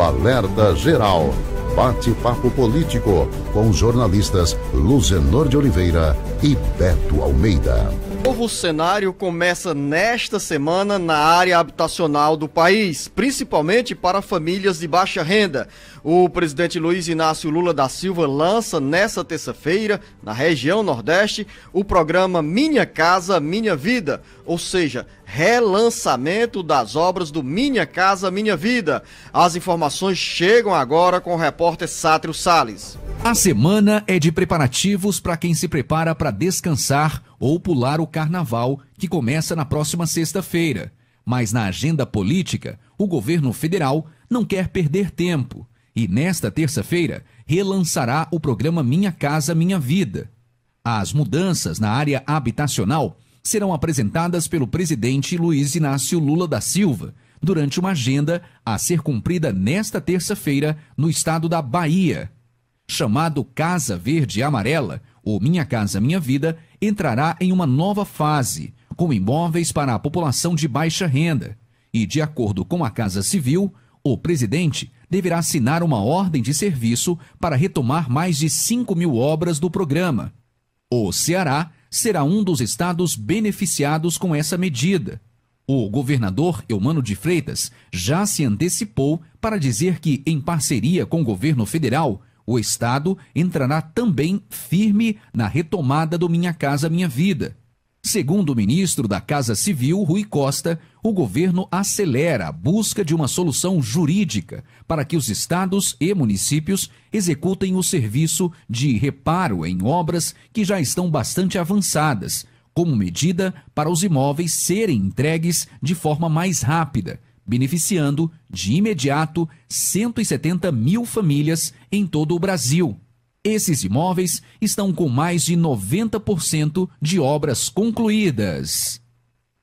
Alerta Geral. Bate-papo político com os jornalistas Luzenor de Oliveira e Beto Almeida. Novo cenário começa nesta semana na área habitacional do país, principalmente para famílias de baixa renda. O presidente Luiz Inácio Lula da Silva lança nesta terça-feira, na região Nordeste, o programa Minha Casa Minha Vida, ou seja, relançamento das obras do Minha Casa Minha Vida. As informações chegam agora com o repórter Sátrio Sales. A semana é de preparativos para quem se prepara para descansar ou pular o carnaval, que começa na próxima sexta-feira. Mas na agenda política, o governo federal não quer perder tempo e, nesta terça-feira, relançará o programa Minha Casa Minha Vida. As mudanças na área habitacional serão apresentadas pelo presidente Luiz Inácio Lula da Silva durante uma agenda a ser cumprida nesta terça-feira no estado da Bahia. Chamado Casa Verde Amarela, ou Minha Casa Minha Vida, entrará em uma nova fase, com imóveis para a população de baixa renda. E, de acordo com a Casa Civil, o presidente deverá assinar uma ordem de serviço para retomar mais de 5 mil obras do programa. O Ceará será um dos estados beneficiados com essa medida. O governador Eumano de Freitas já se antecipou para dizer que, em parceria com o governo federal, o Estado entrará também firme na retomada do Minha Casa Minha Vida. Segundo o ministro da Casa Civil, Rui Costa, o governo acelera a busca de uma solução jurídica para que os estados e municípios executem o serviço de reparo em obras que já estão bastante avançadas, como medida para os imóveis serem entregues de forma mais rápida beneficiando de imediato 170 mil famílias em todo o Brasil. Esses imóveis estão com mais de 90% de obras concluídas.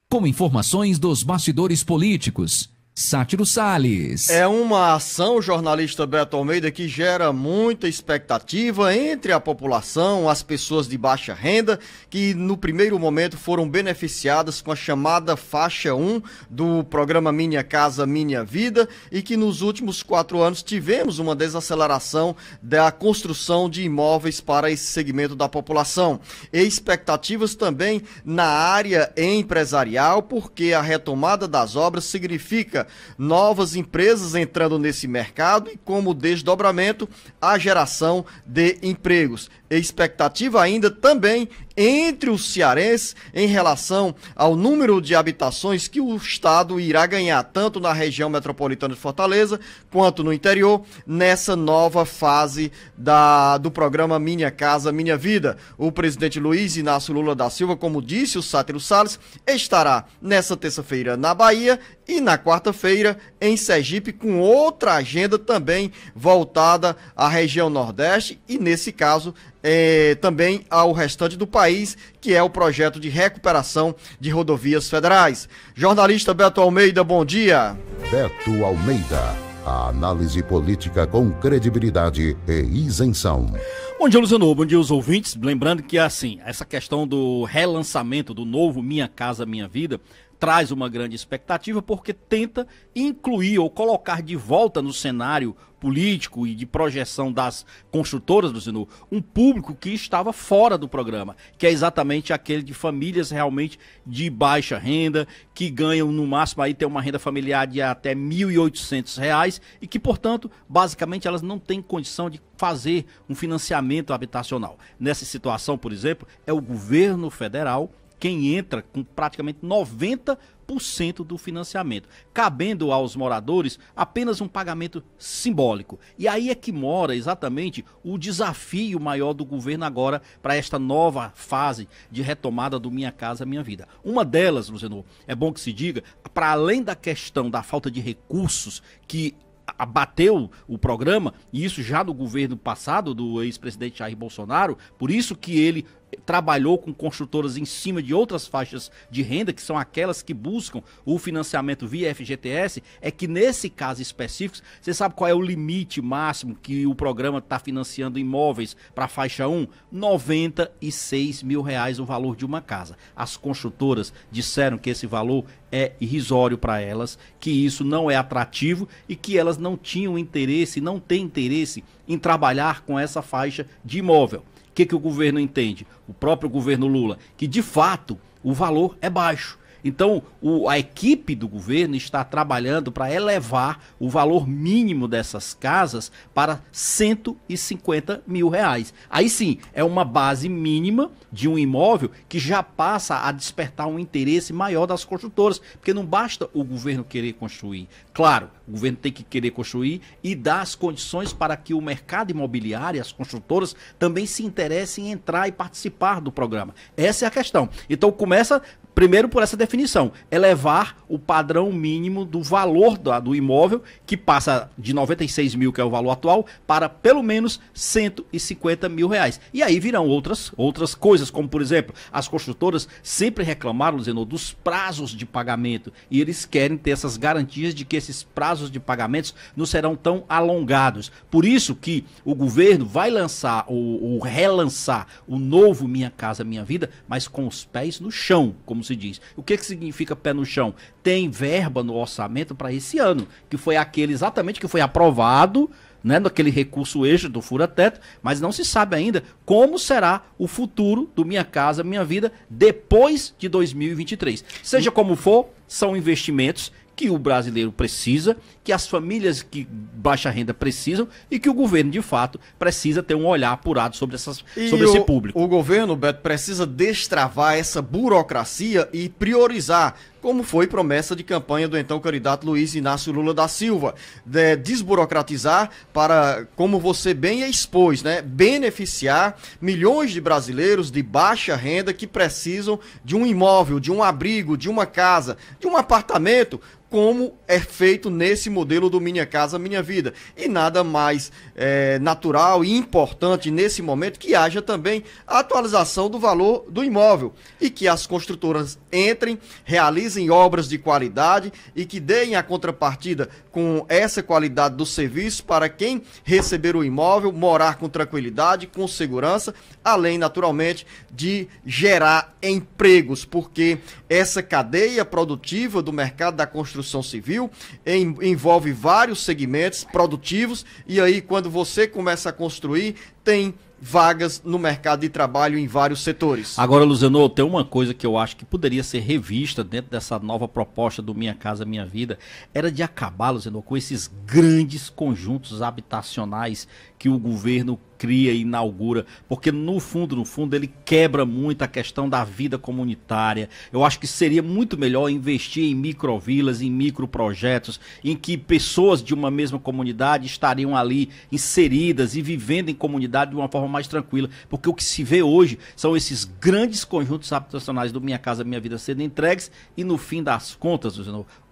Com informações dos bastidores políticos, Sátiro Sales. É uma ação, jornalista Beto Almeida, que gera muita expectativa entre a população, as pessoas de baixa renda, que no primeiro momento foram beneficiadas com a chamada faixa 1 do programa Minha Casa Minha Vida e que nos últimos quatro anos tivemos uma desaceleração da construção de imóveis para esse segmento da população. E expectativas também na área empresarial, porque a retomada das obras significa novas empresas entrando nesse mercado e como desdobramento a geração de empregos expectativa ainda também entre os cearenses em relação ao número de habitações que o Estado irá ganhar, tanto na região metropolitana de Fortaleza quanto no interior, nessa nova fase da, do programa Minha Casa Minha Vida. O presidente Luiz Inácio Lula da Silva, como disse o Sátiro Salles, estará nessa terça-feira na Bahia e na quarta-feira em Sergipe, com outra agenda também voltada à região Nordeste e, nesse caso, eh, também ao restante do país, que é o projeto de recuperação de rodovias federais. Jornalista Beto Almeida, bom dia. Beto Almeida, a análise política com credibilidade e isenção. Bom dia, Luciano. Bom dia, os ouvintes. Lembrando que, assim, essa questão do relançamento do novo Minha Casa Minha Vida traz uma grande expectativa porque tenta incluir ou colocar de volta no cenário político e de projeção das construtoras do Sinu um público que estava fora do programa, que é exatamente aquele de famílias realmente de baixa renda, que ganham no máximo aí ter uma renda familiar de até R$ 1.800 e que, portanto, basicamente elas não têm condição de fazer um financiamento habitacional. Nessa situação, por exemplo, é o governo federal quem entra com praticamente 90% do financiamento, cabendo aos moradores apenas um pagamento simbólico. E aí é que mora exatamente o desafio maior do governo agora para esta nova fase de retomada do Minha Casa Minha Vida. Uma delas, Luciano, é bom que se diga, para além da questão da falta de recursos que abateu o programa, e isso já no governo passado do ex-presidente Jair Bolsonaro, por isso que ele trabalhou com construtoras em cima de outras faixas de renda, que são aquelas que buscam o financiamento via FGTS, é que nesse caso específico, você sabe qual é o limite máximo que o programa está financiando imóveis para a faixa 1? 96 mil reais o valor de uma casa. As construtoras disseram que esse valor é irrisório para elas, que isso não é atrativo e que elas não tinham interesse, não têm interesse em trabalhar com essa faixa de imóvel que, que o governo entende? O próprio governo Lula, que de fato o valor é baixo. Então, o, a equipe do governo está trabalhando para elevar o valor mínimo dessas casas para 150 mil reais. Aí sim, é uma base mínima de um imóvel que já passa a despertar um interesse maior das construtoras, porque não basta o governo querer construir. Claro, o governo tem que querer construir e dar as condições para que o mercado imobiliário, e as construtoras, também se interessem em entrar e participar do programa. Essa é a questão. Então começa primeiro por essa definição definição: elevar o padrão mínimo do valor do, do imóvel, que passa de 96 mil, que é o valor atual, para pelo menos 150 mil reais. E aí virão outras, outras coisas, como por exemplo, as construtoras sempre reclamaram, Zenon, dos prazos de pagamento. E eles querem ter essas garantias de que esses prazos de pagamentos não serão tão alongados. Por isso que o governo vai lançar ou, ou relançar o novo Minha Casa Minha Vida, mas com os pés no chão, como se diz. O que, é que que significa pé no chão? Tem verba no orçamento para esse ano, que foi aquele exatamente que foi aprovado, né, naquele recurso eixo do fura-teto, mas não se sabe ainda como será o futuro do Minha Casa Minha Vida depois de 2023. Seja como for, são investimentos que o brasileiro precisa, que as famílias que baixa renda precisam e que o governo, de fato, precisa ter um olhar apurado sobre, essas, sobre o, esse público. O governo, Beto, precisa destravar essa burocracia e priorizar como foi promessa de campanha do então candidato Luiz Inácio Lula da Silva, de desburocratizar para, como você bem expôs, né, beneficiar milhões de brasileiros de baixa renda que precisam de um imóvel, de um abrigo, de uma casa, de um apartamento como é feito nesse modelo do Minha Casa Minha Vida. E nada mais é, natural e importante nesse momento que haja também a atualização do valor do imóvel e que as construtoras entrem, realizem obras de qualidade e que deem a contrapartida com essa qualidade do serviço para quem receber o imóvel morar com tranquilidade, com segurança, além naturalmente de gerar empregos, porque essa cadeia produtiva do mercado da construção construção civil, em, envolve vários segmentos produtivos, e aí quando você começa a construir, tem vagas no mercado de trabalho em vários setores. Agora, Luzeno, tem uma coisa que eu acho que poderia ser revista dentro dessa nova proposta do Minha Casa Minha Vida, era de acabar, Luzeno, com esses grandes conjuntos habitacionais que o governo cria e inaugura, porque no fundo, no fundo, ele quebra muito a questão da vida comunitária. Eu acho que seria muito melhor investir em microvilas, em microprojetos, em que pessoas de uma mesma comunidade estariam ali inseridas e vivendo em comunidade de uma forma mais tranquila, porque o que se vê hoje são esses grandes conjuntos habitacionais do Minha Casa Minha Vida sendo entregues e no fim das contas,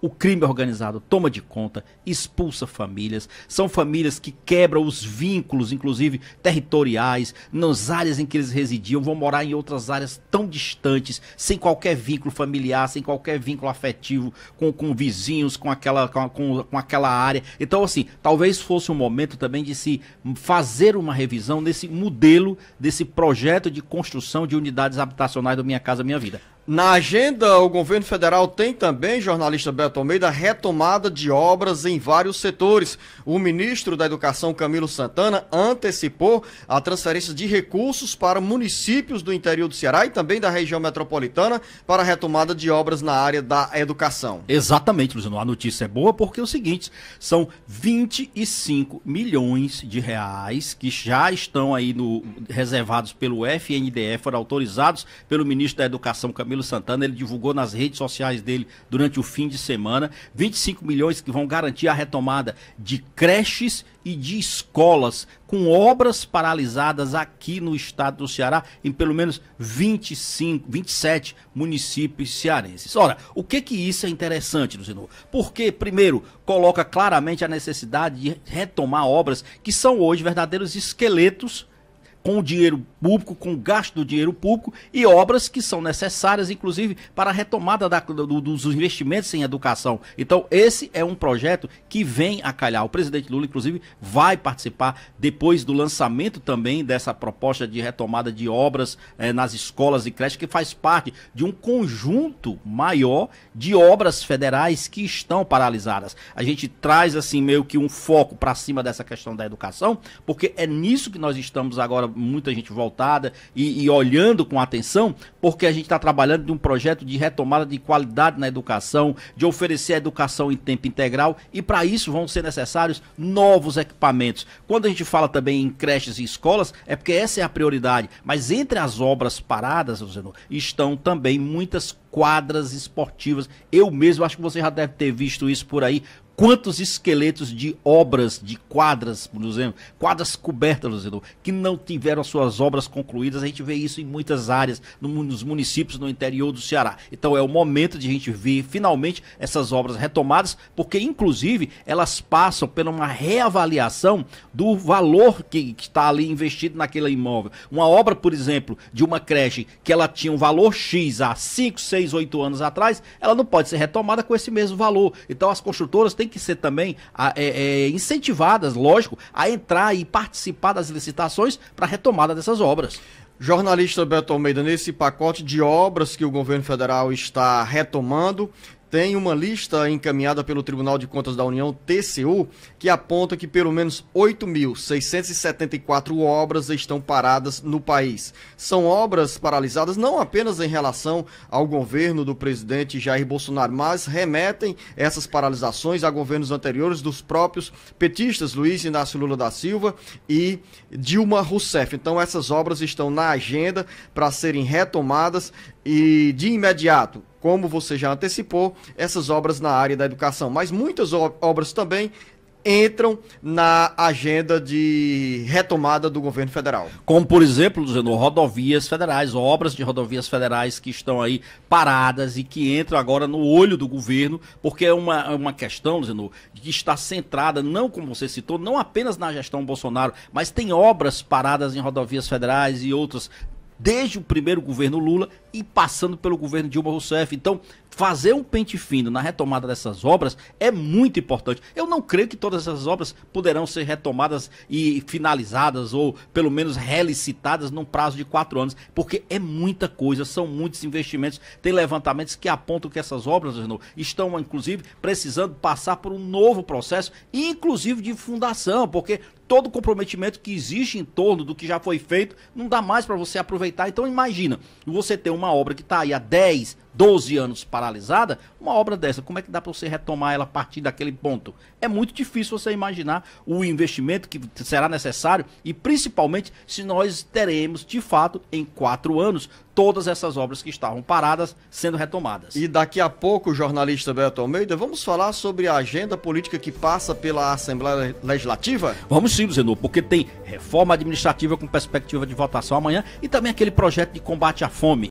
o crime organizado toma de conta, expulsa famílias, são famílias que quebram os vínculos, inclusive territoriais, nas áreas em que eles residiam, vão morar em outras áreas tão distantes, sem qualquer vínculo familiar, sem qualquer vínculo afetivo com, com vizinhos, com aquela, com, com, com aquela área. Então, assim, talvez fosse um momento também de se fazer uma revisão nesse modelo desse projeto de construção de unidades habitacionais do Minha Casa Minha Vida. Na agenda, o governo federal tem também, jornalista Beto Almeida, retomada de obras em vários setores. O ministro da Educação, Camilo Santana, antecipou a transferência de recursos para municípios do interior do Ceará e também da região metropolitana para a retomada de obras na área da educação. Exatamente, Luciano. A notícia é boa porque é o seguinte: são 25 milhões de reais que já estão aí no, reservados pelo FNDE, foram autorizados pelo ministro da Educação, Camilo Camilo Santana, ele divulgou nas redes sociais dele durante o fim de semana, 25 milhões que vão garantir a retomada de creches e de escolas com obras paralisadas aqui no estado do Ceará em pelo menos 25, 27 municípios cearenses. Ora, o que que isso é interessante, Luzinor? Porque primeiro coloca claramente a necessidade de retomar obras que são hoje verdadeiros esqueletos com o dinheiro público, com gasto do dinheiro público e obras que são necessárias, inclusive, para a retomada da, do, dos investimentos em educação. Então, esse é um projeto que vem a calhar. O presidente Lula, inclusive, vai participar depois do lançamento também dessa proposta de retomada de obras eh, nas escolas e creches, que faz parte de um conjunto maior de obras federais que estão paralisadas. A gente traz, assim, meio que um foco para cima dessa questão da educação, porque é nisso que nós estamos agora, muita gente volta voltada e, e olhando com atenção, porque a gente está trabalhando de um projeto de retomada de qualidade na educação, de oferecer a educação em tempo integral, e para isso vão ser necessários novos equipamentos. Quando a gente fala também em creches e escolas, é porque essa é a prioridade. Mas entre as obras paradas, Zeno, estão também muitas quadras esportivas. Eu mesmo acho que você já deve ter visto isso por aí. Quantos esqueletos de obras, de quadras, por exemplo, quadras cobertas, Luzido, que não tiveram suas obras concluídas, a gente vê isso em muitas áreas, nos municípios no interior do Ceará. Então é o momento de a gente ver finalmente essas obras retomadas, porque inclusive elas passam pela uma reavaliação do valor que, que está ali investido naquele imóvel. Uma obra, por exemplo, de uma creche que ela tinha um valor X há 5, 6, 8 anos atrás, ela não pode ser retomada com esse mesmo valor. Então as construtoras têm têm que ser também ah, é, é, incentivadas, lógico, a entrar e participar das licitações para a retomada dessas obras. Jornalista Beto Almeida, nesse pacote de obras que o governo federal está retomando, tem uma lista encaminhada pelo Tribunal de Contas da União, TCU, que aponta que pelo menos 8.674 obras estão paradas no país. São obras paralisadas não apenas em relação ao governo do presidente Jair Bolsonaro, mas remetem essas paralisações a governos anteriores dos próprios petistas Luiz Inácio Lula da Silva e Dilma Rousseff. Então essas obras estão na agenda para serem retomadas e de imediato, como você já antecipou, essas obras na área da educação, mas muitas obras também entram na agenda de retomada do governo federal. Como, por exemplo, dizendo, rodovias federais, obras de rodovias federais que estão aí paradas e que entram agora no olho do governo, porque é uma, é uma questão, dizendo, que está centrada, não como você citou, não apenas na gestão Bolsonaro, mas tem obras paradas em rodovias federais e outras desde o primeiro governo Lula e passando pelo governo Dilma Rousseff. Então, fazer um pente fino na retomada dessas obras é muito importante. Eu não creio que todas essas obras poderão ser retomadas e finalizadas, ou pelo menos relicitadas, num prazo de quatro anos, porque é muita coisa, são muitos investimentos. Tem levantamentos que apontam que essas obras estão, inclusive, precisando passar por um novo processo, inclusive de fundação, porque todo o comprometimento que existe em torno do que já foi feito, não dá mais para você aproveitar. Então imagina, você ter uma obra que está aí há 10, 12 anos paralisada, uma obra dessa, como é que dá para você retomar ela a partir daquele ponto? É muito difícil você imaginar o investimento que será necessário e principalmente se nós teremos, de fato, em quatro anos, todas essas obras que estavam paradas sendo retomadas. E daqui a pouco, jornalista Beto Almeida, vamos falar sobre a agenda política que passa pela Assembleia Legislativa? Vamos sim, Zenu, porque tem reforma administrativa com perspectiva de votação amanhã e também aquele projeto de combate à fome.